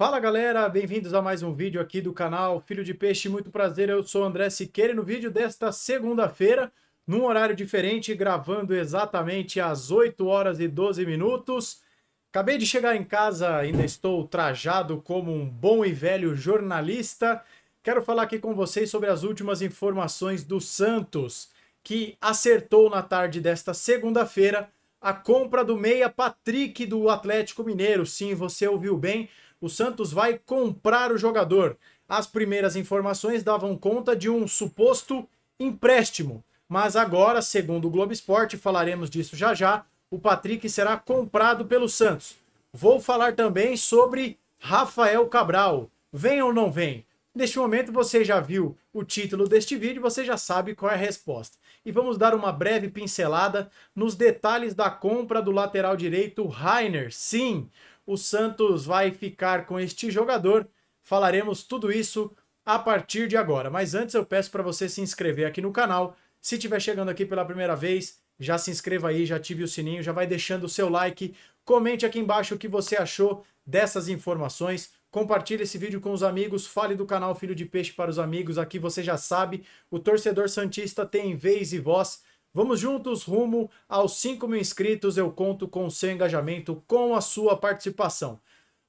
Fala galera, bem-vindos a mais um vídeo aqui do canal Filho de Peixe, muito prazer, eu sou André Siqueira e no vídeo desta segunda-feira, num horário diferente, gravando exatamente às 8 horas e 12 minutos. Acabei de chegar em casa, ainda estou trajado como um bom e velho jornalista. Quero falar aqui com vocês sobre as últimas informações do Santos, que acertou na tarde desta segunda-feira a compra do meia Patrick do Atlético Mineiro. Sim, você ouviu bem, o Santos vai comprar o jogador. As primeiras informações davam conta de um suposto empréstimo, mas agora, segundo o Globo Esporte, falaremos disso já já, o Patrick será comprado pelo Santos. Vou falar também sobre Rafael Cabral. Vem ou não vem? Neste momento você já viu o título deste vídeo, você já sabe qual é a resposta. E vamos dar uma breve pincelada nos detalhes da compra do lateral direito Rainer. Sim, o Santos vai ficar com este jogador. Falaremos tudo isso a partir de agora. Mas antes eu peço para você se inscrever aqui no canal. Se estiver chegando aqui pela primeira vez, já se inscreva aí, já ative o sininho, já vai deixando o seu like. Comente aqui embaixo o que você achou dessas informações. Compartilhe esse vídeo com os amigos, fale do canal Filho de Peixe para os amigos. Aqui você já sabe, o torcedor santista tem vez e voz. Vamos juntos rumo aos 5 mil inscritos. Eu conto com o seu engajamento, com a sua participação.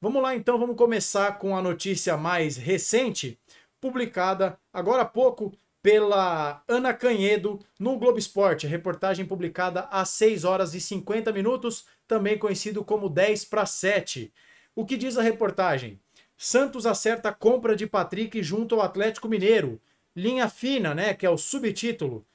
Vamos lá então, vamos começar com a notícia mais recente, publicada agora há pouco pela Ana Canhedo no Globo Esporte. Reportagem publicada às 6 horas e 50 minutos, também conhecido como 10 para 7. O que diz a reportagem? Santos acerta a compra de Patrick junto ao Atlético Mineiro. Linha fina, né, que é o subtítulo.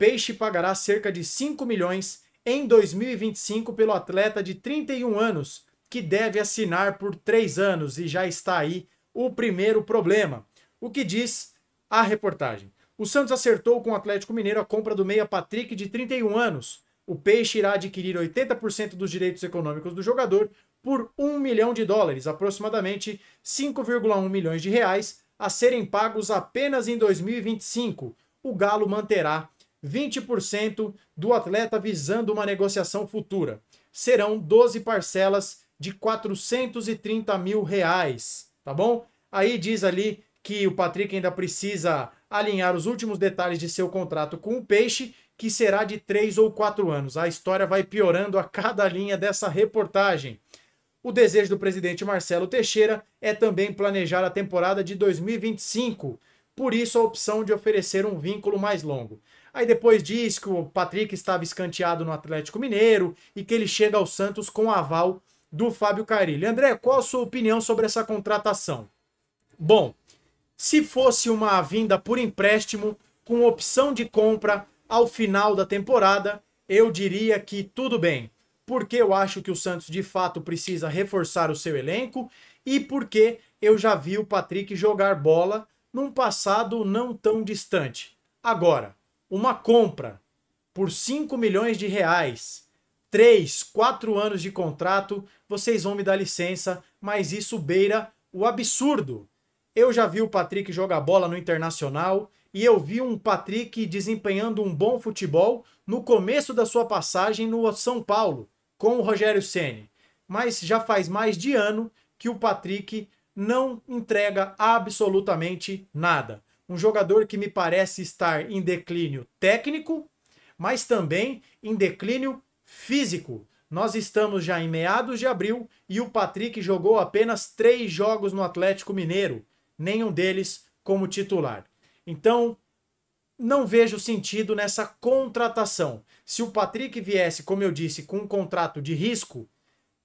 Peixe pagará cerca de 5 milhões em 2025 pelo atleta de 31 anos, que deve assinar por 3 anos e já está aí o primeiro problema. O que diz a reportagem? O Santos acertou com o Atlético Mineiro a compra do meia Patrick de 31 anos. O Peixe irá adquirir 80% dos direitos econômicos do jogador por 1 milhão de dólares, aproximadamente 5,1 milhões de reais, a serem pagos apenas em 2025. O Galo manterá 20% do atleta visando uma negociação futura. Serão 12 parcelas de 430 mil reais, tá bom? Aí diz ali que o Patrick ainda precisa alinhar os últimos detalhes de seu contrato com o Peixe, que será de 3 ou 4 anos. A história vai piorando a cada linha dessa reportagem. O desejo do presidente Marcelo Teixeira é também planejar a temporada de 2025, por isso a opção de oferecer um vínculo mais longo. Aí depois diz que o Patrick estava escanteado no Atlético Mineiro e que ele chega ao Santos com aval do Fábio Carilli. André, qual a sua opinião sobre essa contratação? Bom, se fosse uma vinda por empréstimo com opção de compra ao final da temporada, eu diria que tudo bem, porque eu acho que o Santos de fato precisa reforçar o seu elenco e porque eu já vi o Patrick jogar bola num passado não tão distante. Agora, uma compra por 5 milhões de reais, 3, 4 anos de contrato, vocês vão me dar licença, mas isso beira o absurdo. Eu já vi o Patrick jogar bola no Internacional e eu vi um Patrick desempenhando um bom futebol no começo da sua passagem no São Paulo com o Rogério Ceni. Mas já faz mais de ano que o Patrick não entrega absolutamente nada um jogador que me parece estar em declínio técnico, mas também em declínio físico. Nós estamos já em meados de abril e o Patrick jogou apenas três jogos no Atlético Mineiro, nenhum deles como titular. Então, não vejo sentido nessa contratação. Se o Patrick viesse, como eu disse, com um contrato de risco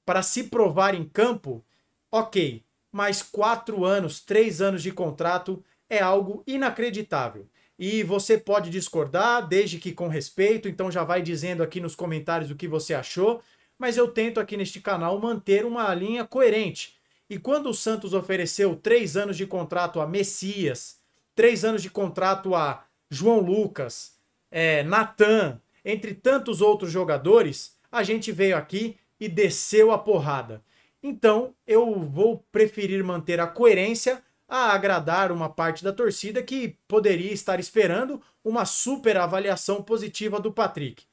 para se provar em campo, ok, mais quatro anos, três anos de contrato é algo inacreditável. E você pode discordar, desde que com respeito, então já vai dizendo aqui nos comentários o que você achou, mas eu tento aqui neste canal manter uma linha coerente. E quando o Santos ofereceu três anos de contrato a Messias, três anos de contrato a João Lucas, é, Natan, entre tantos outros jogadores, a gente veio aqui e desceu a porrada. Então eu vou preferir manter a coerência a agradar uma parte da torcida que poderia estar esperando uma super avaliação positiva do Patrick.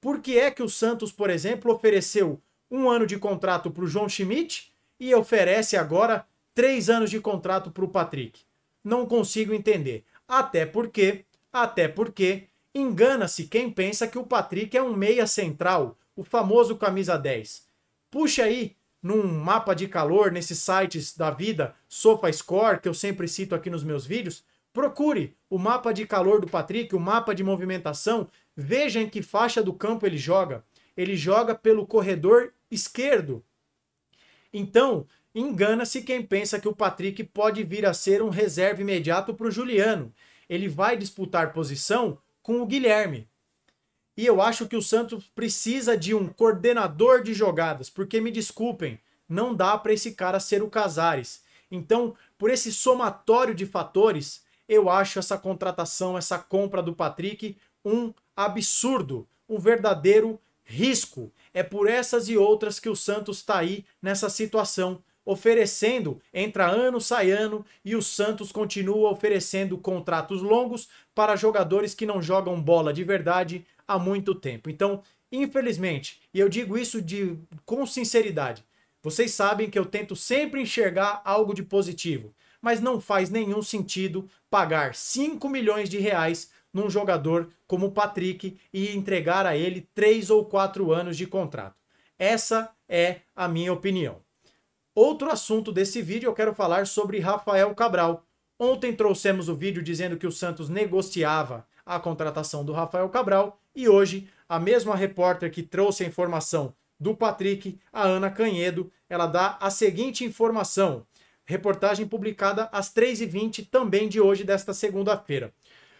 Por que é que o Santos, por exemplo, ofereceu um ano de contrato para o João Schmidt e oferece agora três anos de contrato para o Patrick? Não consigo entender. Até porque, até porque, engana-se quem pensa que o Patrick é um meia central, o famoso camisa 10. Puxa aí num mapa de calor nesses sites da vida, SofaScore, que eu sempre cito aqui nos meus vídeos, procure o mapa de calor do Patrick, o mapa de movimentação, veja em que faixa do campo ele joga. Ele joga pelo corredor esquerdo. Então, engana-se quem pensa que o Patrick pode vir a ser um reserva imediato para o Juliano. Ele vai disputar posição com o Guilherme. E eu acho que o Santos precisa de um coordenador de jogadas, porque me desculpem, não dá para esse cara ser o Casares. Então, por esse somatório de fatores, eu acho essa contratação, essa compra do Patrick um absurdo, um verdadeiro risco. É por essas e outras que o Santos está aí nessa situação, oferecendo entra ano, sai ano, e o Santos continua oferecendo contratos longos para jogadores que não jogam bola de verdade, há muito tempo. Então, infelizmente, e eu digo isso de, com sinceridade, vocês sabem que eu tento sempre enxergar algo de positivo, mas não faz nenhum sentido pagar 5 milhões de reais num jogador como o Patrick e entregar a ele 3 ou 4 anos de contrato. Essa é a minha opinião. Outro assunto desse vídeo eu quero falar sobre Rafael Cabral. Ontem trouxemos o vídeo dizendo que o Santos negociava a contratação do Rafael Cabral e hoje, a mesma repórter que trouxe a informação do Patrick, a Ana Canhedo, ela dá a seguinte informação. Reportagem publicada às 3h20 também de hoje, desta segunda-feira.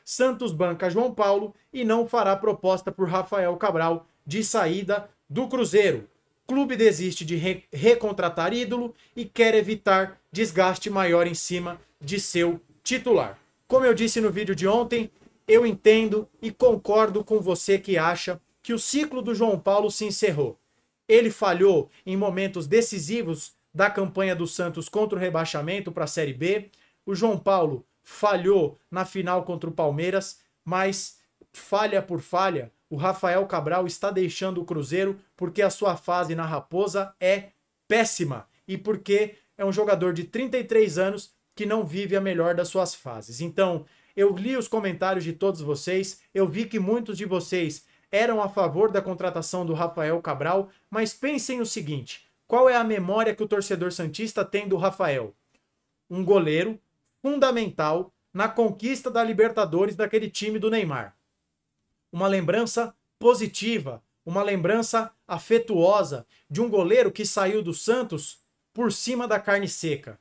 Santos banca João Paulo e não fará proposta por Rafael Cabral de saída do Cruzeiro. Clube desiste de re recontratar ídolo e quer evitar desgaste maior em cima de seu titular. Como eu disse no vídeo de ontem, eu entendo e concordo com você que acha que o ciclo do João Paulo se encerrou. Ele falhou em momentos decisivos da campanha do Santos contra o rebaixamento para a Série B. O João Paulo falhou na final contra o Palmeiras, mas falha por falha, o Rafael Cabral está deixando o Cruzeiro porque a sua fase na Raposa é péssima e porque é um jogador de 33 anos que não vive a melhor das suas fases. Então, eu li os comentários de todos vocês, eu vi que muitos de vocês eram a favor da contratação do Rafael Cabral, mas pensem o seguinte: qual é a memória que o torcedor Santista tem do Rafael? Um goleiro fundamental na conquista da Libertadores daquele time do Neymar. Uma lembrança positiva, uma lembrança afetuosa de um goleiro que saiu do Santos por cima da carne seca.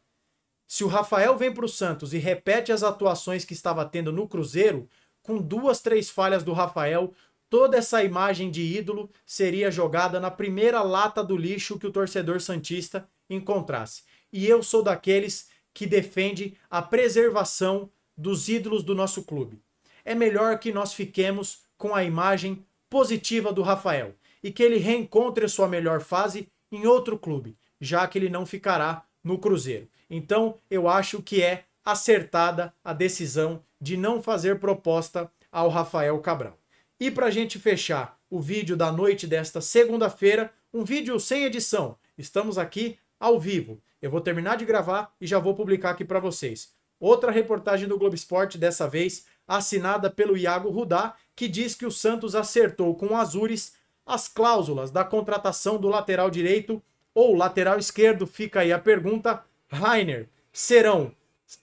Se o Rafael vem para o Santos e repete as atuações que estava tendo no Cruzeiro, com duas, três falhas do Rafael, toda essa imagem de ídolo seria jogada na primeira lata do lixo que o torcedor Santista encontrasse. E eu sou daqueles que defende a preservação dos ídolos do nosso clube. É melhor que nós fiquemos com a imagem positiva do Rafael e que ele reencontre sua melhor fase em outro clube, já que ele não ficará no Cruzeiro. Então, eu acho que é acertada a decisão de não fazer proposta ao Rafael Cabral. E para a gente fechar o vídeo da noite desta segunda-feira, um vídeo sem edição. Estamos aqui ao vivo. Eu vou terminar de gravar e já vou publicar aqui para vocês. Outra reportagem do Globo Esporte, dessa vez assinada pelo Iago Rudá, que diz que o Santos acertou com o Azures as cláusulas da contratação do lateral direito ou lateral esquerdo, fica aí a pergunta, Rainer serão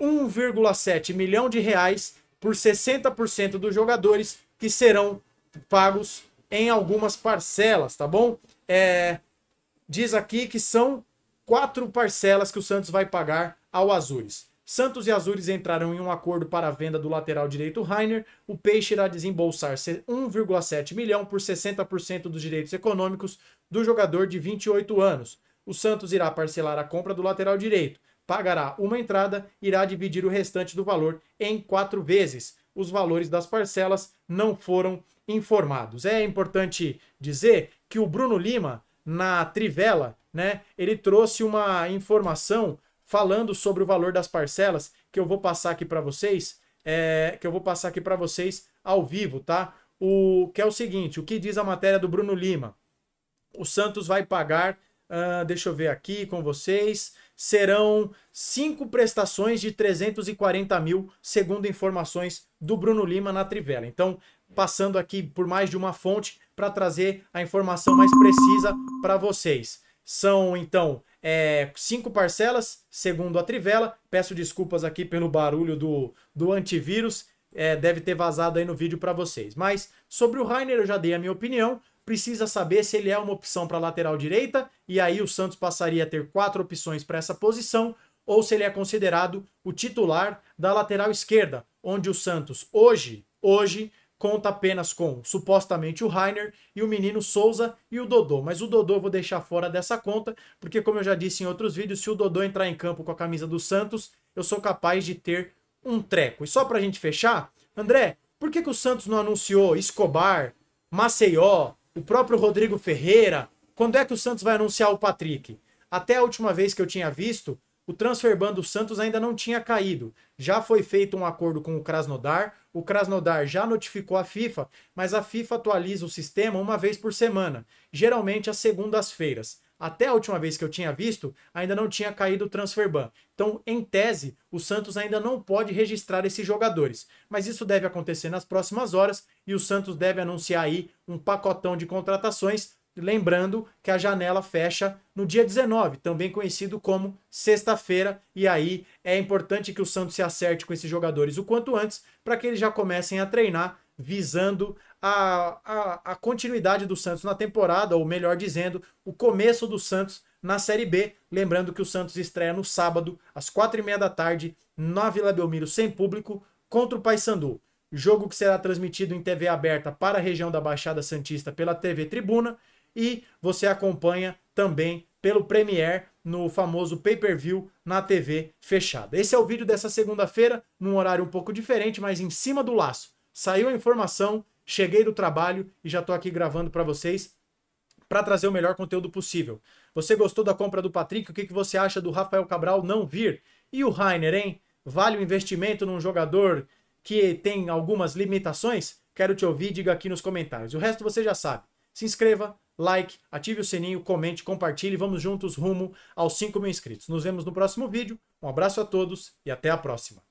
1,7 milhão de reais por 60% dos jogadores que serão pagos em algumas parcelas, tá bom? É, diz aqui que são quatro parcelas que o Santos vai pagar ao Azures. Santos e Azures entrarão em um acordo para a venda do lateral direito Rainer. O Peixe irá desembolsar 1,7 milhão por 60% dos direitos econômicos do jogador de 28 anos o Santos irá parcelar a compra do lateral direito, pagará uma entrada e irá dividir o restante do valor em quatro vezes. Os valores das parcelas não foram informados. É importante dizer que o Bruno Lima, na Trivela, né, ele trouxe uma informação falando sobre o valor das parcelas que eu vou passar aqui para vocês, é, que eu vou passar aqui para vocês ao vivo, tá? O que é o seguinte, o que diz a matéria do Bruno Lima? O Santos vai pagar Uh, deixa eu ver aqui com vocês. Serão cinco prestações de 340 mil, segundo informações do Bruno Lima na Trivela. Então, passando aqui por mais de uma fonte para trazer a informação mais precisa para vocês. São, então, é, cinco parcelas, segundo a Trivela. Peço desculpas aqui pelo barulho do, do antivírus. É, deve ter vazado aí no vídeo para vocês. Mas sobre o Rainer eu já dei a minha opinião precisa saber se ele é uma opção para lateral direita, e aí o Santos passaria a ter quatro opções para essa posição, ou se ele é considerado o titular da lateral esquerda, onde o Santos hoje, hoje conta apenas com supostamente o Rainer e o menino Souza e o Dodô, mas o Dodô eu vou deixar fora dessa conta, porque como eu já disse em outros vídeos, se o Dodô entrar em campo com a camisa do Santos, eu sou capaz de ter um treco. E só pra gente fechar, André, por que, que o Santos não anunciou Escobar, Maceió, o próprio Rodrigo Ferreira. Quando é que o Santos vai anunciar o Patrick? Até a última vez que eu tinha visto, o transfer ban do Santos ainda não tinha caído. Já foi feito um acordo com o Krasnodar, o Krasnodar já notificou a FIFA, mas a FIFA atualiza o sistema uma vez por semana, geralmente às segundas-feiras. Até a última vez que eu tinha visto, ainda não tinha caído o transfer ban. Então, em tese, o Santos ainda não pode registrar esses jogadores. Mas isso deve acontecer nas próximas horas e o Santos deve anunciar aí um pacotão de contratações. Lembrando que a janela fecha no dia 19, também conhecido como sexta-feira, e aí é importante que o Santos se acerte com esses jogadores o quanto antes para que eles já comecem a treinar visando a, a, a continuidade do Santos na temporada, ou melhor dizendo, o começo do Santos na Série B. Lembrando que o Santos estreia no sábado, às quatro e meia da tarde, na Vila Belmiro, sem público, contra o Paysandu. Jogo que será transmitido em TV aberta para a região da Baixada Santista pela TV Tribuna e você acompanha também pelo Premier no famoso pay-per-view na TV fechada. Esse é o vídeo dessa segunda-feira, num horário um pouco diferente, mas em cima do laço. Saiu a informação, Cheguei do trabalho e já estou aqui gravando para vocês para trazer o melhor conteúdo possível. Você gostou da compra do Patrick? O que, que você acha do Rafael Cabral não vir? E o Rainer, hein? Vale o investimento num jogador que tem algumas limitações? Quero te ouvir, diga aqui nos comentários. O resto você já sabe. Se inscreva, like, ative o sininho, comente, compartilhe. Vamos juntos rumo aos 5 mil inscritos. Nos vemos no próximo vídeo. Um abraço a todos e até a próxima.